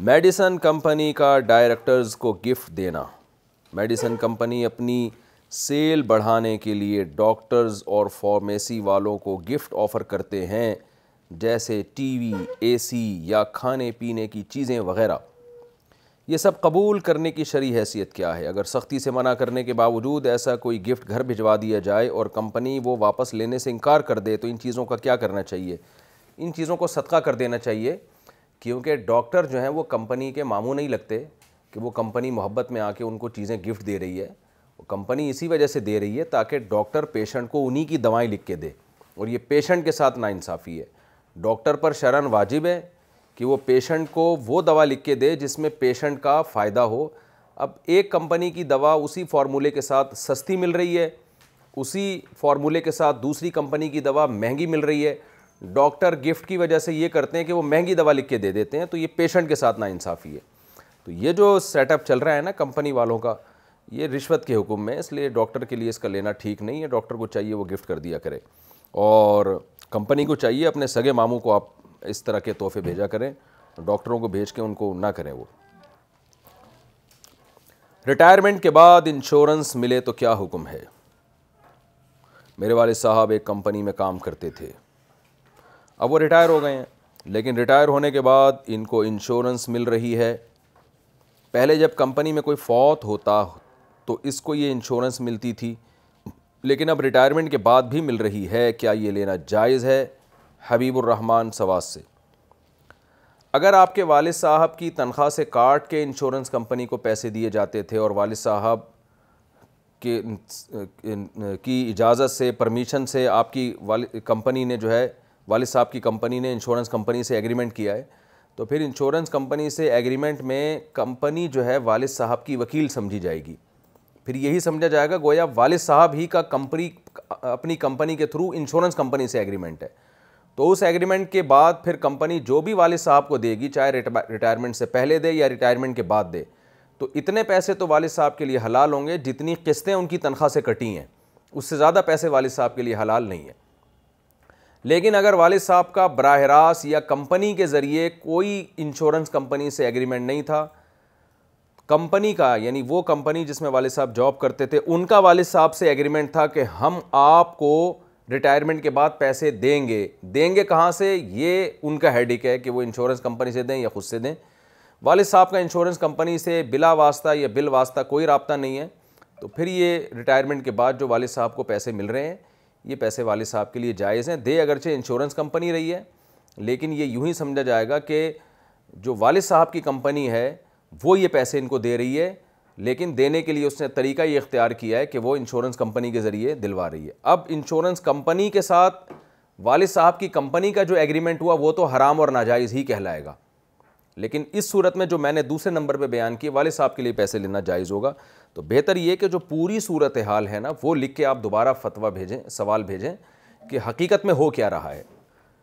medicine company का directors को gift देना मेडिसन कंपनी अपनी सेल बढ़ाने के लिए डॉक्टर्स और फार्मेसी वालों को गिफ्ट ऑफ़र करते हैं जैसे टीवी, एसी या खाने पीने की चीज़ें वगैरह ये सब कबूल करने की शरी हैसियत क्या है अगर सख्ती से मना करने के बावजूद ऐसा कोई गिफ्ट घर भिजवा दिया जाए और कंपनी वो वापस लेने से इनकार कर दे तो इन चीज़ों का क्या करना चाहिए इन चीज़ों को सदका कर देना चाहिए क्योंकि डॉक्टर जो हैं वो कंपनी के मामू नहीं लगते कि वो कंपनी मोहब्बत में आके उनको चीज़ें गिफ्ट दे रही है वो कंपनी इसी वजह से दे रही है ताकि डॉक्टर पेशेंट को उन्हीं की दवाएं लिख के दे और ये पेशेंट के साथ नाइंसाफ़ी है डॉक्टर पर शरण वाजिब है कि वो पेशेंट को वो दवा लिख के दे जिसमें पेशेंट का फ़ायदा हो अब एक कंपनी की दवा उसी फार्मूले के साथ सस्ती मिल रही है उसी फार्मूले के साथ दूसरी कंपनी की दवा महंगी मिल रही है डॉक्टर गिफ्ट की वजह से ये करते हैं कि वो महंगी दवा लिख के दे देते हैं तो ये पेशेंट के साथ नाइंसाफ़ी है तो ये जो सेटअप चल रहा है ना कंपनी वालों का ये रिश्वत के हुक्म में इसलिए डॉक्टर के लिए इसका लेना ठीक नहीं है डॉक्टर को चाहिए वो गिफ्ट कर दिया करे और कंपनी को चाहिए अपने सगे मामों को आप इस तरह के तोहफे भेजा करें डॉक्टरों को भेज के उनको ना करें वो रिटायरमेंट के बाद इंश्योरेंस मिले तो क्या हुक्म है मेरे वाले साहब एक कंपनी में काम करते थे अब वो रिटायर हो गए हैं लेकिन रिटायर होने के बाद इनको इंश्योरेंस मिल रही है पहले जब कंपनी में कोई फौत होता तो इसको ये इंश्योरेंस मिलती थी लेकिन अब रिटायरमेंट के बाद भी मिल रही है क्या ये लेना जायज़ है हबीबुररहमान सवास से अगर आपके वालिद साहब की तनख्वाह से काट के इंश्योरेंस कंपनी को पैसे दिए जाते थे और वाल साहब के की इजाज़त से परमिशन से आपकी वाल कंपनी ने जो है वालिद साहब की कंपनी ने इंश्योरेंस कंपनी से एग्रीमेंट किया है तो फिर इंश्योरेंस कंपनी से एग्रीमेंट में कंपनी जो है वालिद साहब की वकील समझी जाएगी फिर यही समझा जाएगा गोया वालिद साहब ही का कंपनी अपनी कंपनी के थ्रू इंश्योरेंस कंपनी से एग्रीमेंट है तो उस एग्रीमेंट के बाद फिर कंपनी जो भी वालिद साहब को देगी चाहे रिटायरमेंट से पहले दे या रिटायरमेंट के बाद दे तो इतने पैसे तो वालिद साहब के लिए हलाल होंगे जितनी किस्तें उनकी तनख्वाह से कटी हैं उससे ज़्यादा पैसे वालिद साहब के लिए हलाल नहीं है लेकिन अगर वालिद साहब का बरह रास्त या कंपनी के ज़रिए कोई इंश्योरेंस कंपनी से एग्रीमेंट नहीं था कंपनी का यानी वो कंपनी जिसमें वालिद साहब जॉब करते थे उनका वालिद साहब से एग्रीमेंट था कि हम आपको रिटायरमेंट के बाद पैसे देंगे देंगे कहाँ से ये उनका हेडिक है कि वो इंश्योरेंस कंपनी से दें या ख़ुद से दें वालिद साहब का इंश्योरेंस कंपनी से बिला वास्ता या बिल वास्ता कोई रबता नहीं है तो फिर ये रिटायरमेंट के बाद जो वालिद साहब को पैसे मिल रहे हैं ये पैसे वाले साहब के लिए जायज़ हैं दे अगरचे इंश्योरेंस कंपनी रही है लेकिन ये यूँ ही समझा जाएगा कि जो वाले साहब की कंपनी है वो ये पैसे इनको दे रही है लेकिन देने के लिए उसने तरीका ये इख्तियार किया है कि वो इंश्योरेंस कंपनी के ज़रिए दिलवा रही है अब इंश्योरेंस कंपनी के साथ वाले साहब की कंपनी का जो एग्रीमेंट हुआ वो तो हराम और नाजायज़ ही कहलाएगा लेकिन इस सूरत में जो मैंने दूसरे नंबर पे बयान किए वाले साहब के लिए पैसे लेना जायज़ होगा तो बेहतर ये कि जो पूरी सूरत हाल है ना वो लिख के आप दोबारा फतवा भेजें सवाल भेजें कि हकीकत में हो क्या रहा है